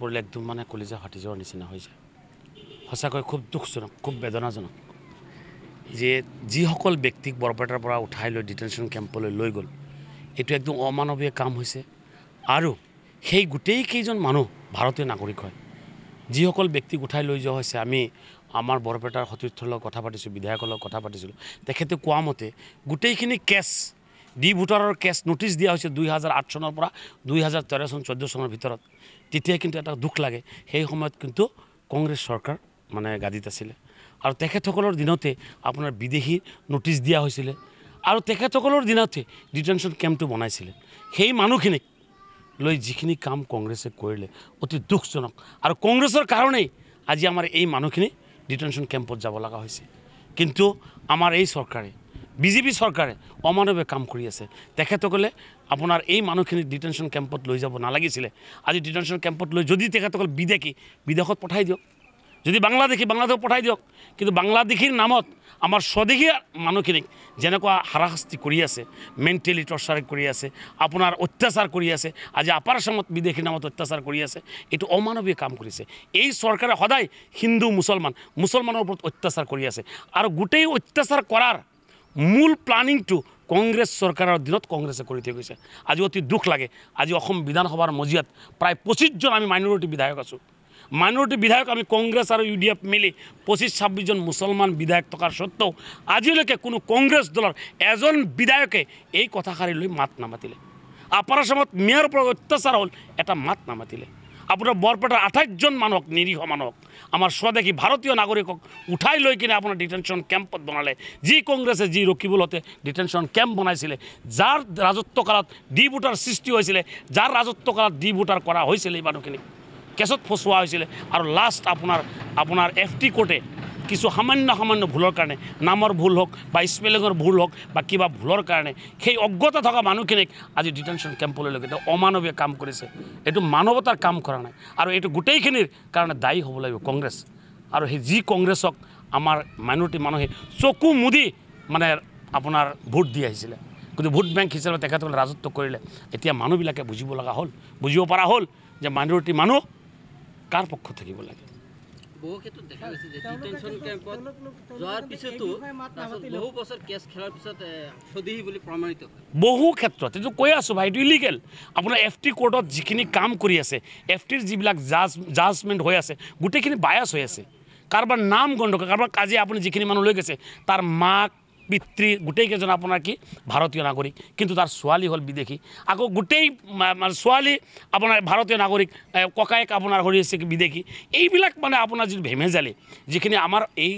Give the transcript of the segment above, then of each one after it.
পৰিলে একদম মানে কলিজা ফাটি যোৱাৰ নিচিনা হৈ যায় সঁচাকৈ খুব দুখজনক খুব বেদনাজনক যে যিসকল ব্যক্তিক বৰপেটাৰ পৰা উঠাই লৈ ডিটেনশ্যন কেম্পলৈ লৈ গ'ল এইটো একদম অমানৱীয় কাম হৈছে আৰু সেই গোটেইকেইজন মানুহ ভাৰতীয় নাগৰিক হয় যিসকল ব্যক্তিক উঠাই লৈ যোৱা হৈছে আমি আমাৰ বৰপেটাৰ সতীৰ্থৰ লগত কথা পাতিছোঁ বিধায়কৰ লগত কথা পাতিছিলোঁ তেখেতে কোৱা মতে গোটেইখিনি কেছ ডি ভোটারর কেস নোটিশ দিয়া হয়েছে দুই হাজার আট সনের পর দুই হাজার তের সন চোদ্দ সনের ভিতর তেতিয়া কিন্তু একটা দুঃখ লাগে সেই সময়ত কিন্তু কংগ্রেস সরকার মানে গাদিত আসলে আর তখনকর দিনতে আপনার বিদেশী নোটিশ দিয়া হয়েছিল আর তখনকর দিনতে ডিটেনশন কেম্পটো বনাইছিলেন সেই মানুষখিন লৈ যিখিনি কাম কংগ্রেসে করলে অতি দুঃখজনক আর কংগ্রেসের কারণেই আজি আমার এই মানুষখিন ডিটেনশন কেম্পত যাবলগা হয়েছে কিন্তু আমার এই সরকারে বিজেপি চৰকাৰে অমানৱে কাম কৰি আছে তেখেতসকলে আপোনাৰ এই মানুহখিনি ডিটেনশ্যন কেম্পত লৈ যাব নালাগিছিলে আজি ডিটেনশ্যন কেম্পত লৈ যদি তেখেতসকল বিদেশী বিদেশত পঠাই দিয়ক যদি বাংলাদেশী বাংলাদেশত পঠাই দিয়ক কিন্তু বাংলাদেশীৰ নামত আমাৰ স্বদেশী মানুহখিনিক যেনেকুৱা হাৰাশাস্তি কৰি আছে মেণ্টেলি টৰ্চাৰ কৰি আছে আপোনাৰ অত্যাচাৰ কৰি আছে আজি আপাৰচামত বিদেশীৰ নামত অত্যাচাৰ কৰি আছে এইটো অমানৱীয় কাম কৰিছে এই চৰকাৰে সদায় হিন্দু মুছলমান মুছলমানৰ ওপৰত অত্যাচাৰ কৰি আছে আৰু গোটেই অত্যাচাৰ কৰাৰ মূল প্লানিংটো কংগ্ৰেছ চৰকাৰৰ দিনত কংগ্ৰেছে কৰি থৈ গৈছে আজি অতি দুখ লাগে আজি অসম বিধানসভাৰ মজিয়াত প্ৰায় পঁচিছজন আমি মাইনৰিটি বিধায়ক আছোঁ মাইনৰিটি বিধায়ক আমি কংগ্ৰেছ আৰু ইউ ডি এফ মিলি পঁচিছ ছাব্বিছজন মুছলমান বিধায়ক থকাৰ স্বত্বেও আজিলৈকে কোনো কংগ্ৰেছ দলৰ এজন বিধায়কে এই কথাষাৰি লৈ মাত নামাতিলে আপাৰ আচামত মেয়ৰ ওপৰত অত্যাচাৰ হ'ল এটা মাত নামাতিলে আপোনাৰ বৰপেটাৰ আঠাইছজন মানুহক নিৰীহ মানুহক আমাৰ স্বদেশী ভাৰতীয় নাগৰিকক উঠাই লৈ কিনে আপোনাৰ ডিটেনশ্যন কেম্পত বনালে যি কংগ্ৰেছে যি ৰখিবলৈতে ডিটেনশ্যন কেম্প বনাইছিলে যাৰ ৰাজত্ব কালত ডি ভোটাৰ সৃষ্টি হৈছিলে যাৰ ৰাজত্ব কালত ডি ভোটাৰ কৰা হৈছিলে এই মানুহখিনিক কেছত ফচোৱা হৈছিলে আৰু লাষ্ট আপোনাৰ আপোনাৰ এফ টি কোৰ্টে কিছু সামান্য সামান্য ভুলৰ কাৰণে নামৰ ভুল হওক বা স্পেলিঙৰ ভুল হওক বা কিবা ভুলৰ কাৰণে সেই অজ্ঞতা থকা মানুহখিনিক আজি ডিটেনশ্যন কেম্পলৈ লৈ তেওঁ অমানৱীয় কাম কৰিছে এইটো মানৱতাৰ কাম কৰা নাই আৰু এইটো গোটেইখিনিৰ কাৰণে দায়ী হ'ব লাগিব কংগ্ৰেছ আৰু সেই যি কংগ্ৰেছক আমাৰ মাইনৰিটি মানুহে চকু মুদি মানে আপোনাৰ ভোট দি আহিছিলে গতিকে ভোট বেংক হিচাপে তেখেতসকলে ৰাজত্ব কৰিলে এতিয়া মানুহবিলাকে বুজিব লগা হ'ল বুজিব পৰা হ'ল যে মাইনৰিটি মানুহ কাৰ পক্ষত থাকিব লাগে বহু ক্ষেত্ৰত এইটো কৈ আছোঁ ভাই এইটো ইলিগেল আপোনাৰ এফ টি কোৰ্টত যিখিনি কাম কৰি আছে এফ টিৰ যিবিলাক জাজ জাজমেণ্ট হৈ আছে গোটেইখিনি বায়াছ হৈ আছে কাৰোবাৰ নাম গণ্ডকীয় কাৰোবাৰ কাজিয়া আপুনি যিখিনি মানুহ লৈ গৈছে তাৰ মাক পিতৃ গোটেইকেইজন আপোনাৰ কি ভাৰতীয় নাগৰিক কিন্তু তাৰ ছোৱালী হ'ল বিদেশী আকৌ গোটেই ছোৱালী আপোনাৰ ভাৰতীয় নাগৰিক ককায়েক আপোনাৰ হৰি আছে বিদেশী এইবিলাক মানে আপোনাৰ যিটো ভেমেজালি যিখিনি আমাৰ এই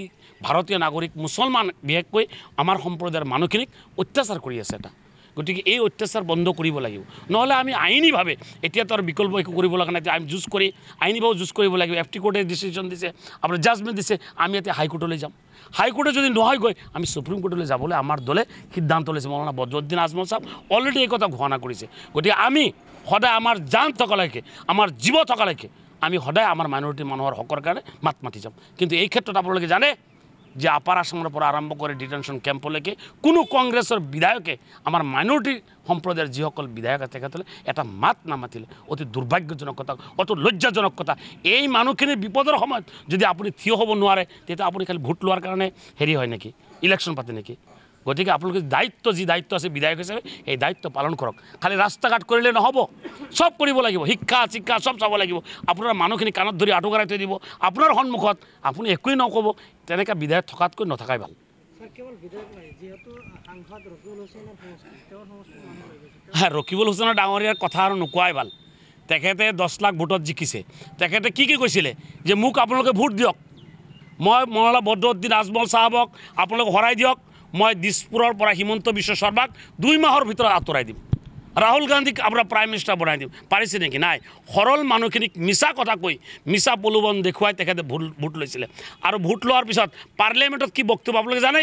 ভাৰতীয় নাগৰিক মুছলমান বিশেষকৈ আমাৰ সম্প্ৰদায়ৰ মানুহখিনিক অত্যাচাৰ কৰি আছে এটা গতিকে এই অত্যাচাৰ বন্ধ কৰিব লাগিব নহ'লে আমি আইনীভাৱে এতিয়া তাৰ বিকল্প একো কৰিব লগা নাই আমি যুঁজ কৰি আইনীভাৱে যুঁজ কৰিব লাগিব এফ টি কোৰ্টে ডিচিশ্যন দিছে আপোনাৰ জাজমেণ্ট দিছে আমি ইয়াতে হাইকোৰ্টলৈ যাম হাইকোৰ্টে যদি নহয়গৈ আমি সুপ্ৰিম কোৰ্টলৈ যাবলৈ আমাৰ দলে সিদ্ধান্ত লৈছে মৌলানা বদৰুদ্দিন আজমল চাহ অলৰেডি এই কথা ঘোষণা কৰিছে গতিকে আমি সদায় আমাৰ জান থকালৈকে আমাৰ জীৱ থকালৈকে আমি সদায় আমাৰ মাইনৰিটি মানুহৰ হকৰ কাৰণে মাত মাতি যাম কিন্তু এই ক্ষেত্ৰত আপোনালোকে জানে যে আপাৰাসমৰ পৰা আৰম্ভ কৰি ডিটেনশ্যন কেম্পলৈকে কোনো কংগ্ৰেছৰ বিধায়কে আমাৰ মাইনৰিটি সম্প্ৰদায়ৰ যিসকল বিধায়ক আছে তেখেতসকলে এটা মাত নামাতিলে অতি দুৰ্ভাগ্যজনক কথা অত লজ্জাজনক কথা এই মানুহখিনিৰ বিপদৰ সময়ত যদি আপুনি থিয় হ'ব নোৱাৰে তেতিয়া আপুনি খালি ভোট লোৱাৰ কাৰণে হেৰি হয় নেকি ইলেকশ্যন পাতে নেকি গতিকে আপোনালোকে দায়িত্ব যি দায়িত্ব আছে বিধায়ক হিচাপে সেই দায়িত্ব পালন কৰক খালী ৰাস্তা ঘাট কৰিলে নহ'ব চব কৰিব লাগিব শিক্ষা শিক্ষা চব চাব লাগিব আপোনাৰ মানুহখিনি কাণত ধৰি আঁঠুকৰাই থৈ দিব আপোনাৰ সন্মুখত আপুনি একোৱেই নকব তেনেকৈ বিধায়ক থকাতকৈ নথকাই ভাল ৰকিবুল হুচেনৰ ডাঙৰীয়াৰ কথা আৰু নোকোৱাই ভাল তেখেতে দহ লাখ ভোটত জিকিছে তেখেতে কি কি কৈছিলে যে মোক আপোনালোকে ভোট দিয়ক মই মৰলা বদ্ৰুদ্দিন আজমল চাহাবক আপোনালোকে হৰাই দিয়ক মই দিছপুৰৰ পৰা হিমন্ত বিশ্ব শৰ্মাক দুই মাহৰ ভিতৰত আঁতৰাই দিম ৰাহুল গান্ধীক আপোনাৰ প্ৰাইম মিনিষ্টাৰ বনাই দিম পাৰিছে নেকি নাই সৰল মানুহখিনিক মিছা কথা কৈ মিছা প্ৰলোভন দেখুৱাই তেখেতে ভোট ভোট লৈছিলে আৰু ভোট লোৱাৰ পিছত পাৰ্লিয়ামেণ্টত কি বক্তব্য আপোনালোকে জানে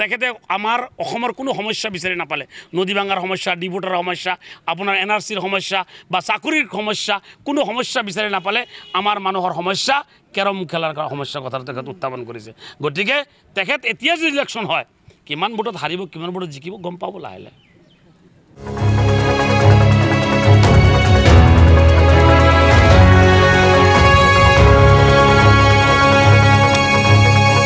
তেখেতে আমাৰ অসমৰ কোনো সমস্যা বিচাৰি নাপালে নদীভাঙাৰ সমস্যা ডিভোটাৰ সমস্যা আপোনাৰ এন আৰ চিৰ সমস্যা বা চাকৰিৰ সমস্যা কোনো সমস্যা বিচাৰি নাপালে আমাৰ মানুহৰ সমস্যা কেৰম খেলাৰ সমস্যাৰ কথাটো তেখেত উত্থাপন কৰিছে গতিকে তেখেত এতিয়া যদি ইলেকশ্যন হয় কিমান ভোটত হাৰিব কিমান ভোটত জিকিব গম পাব লাহে লাহে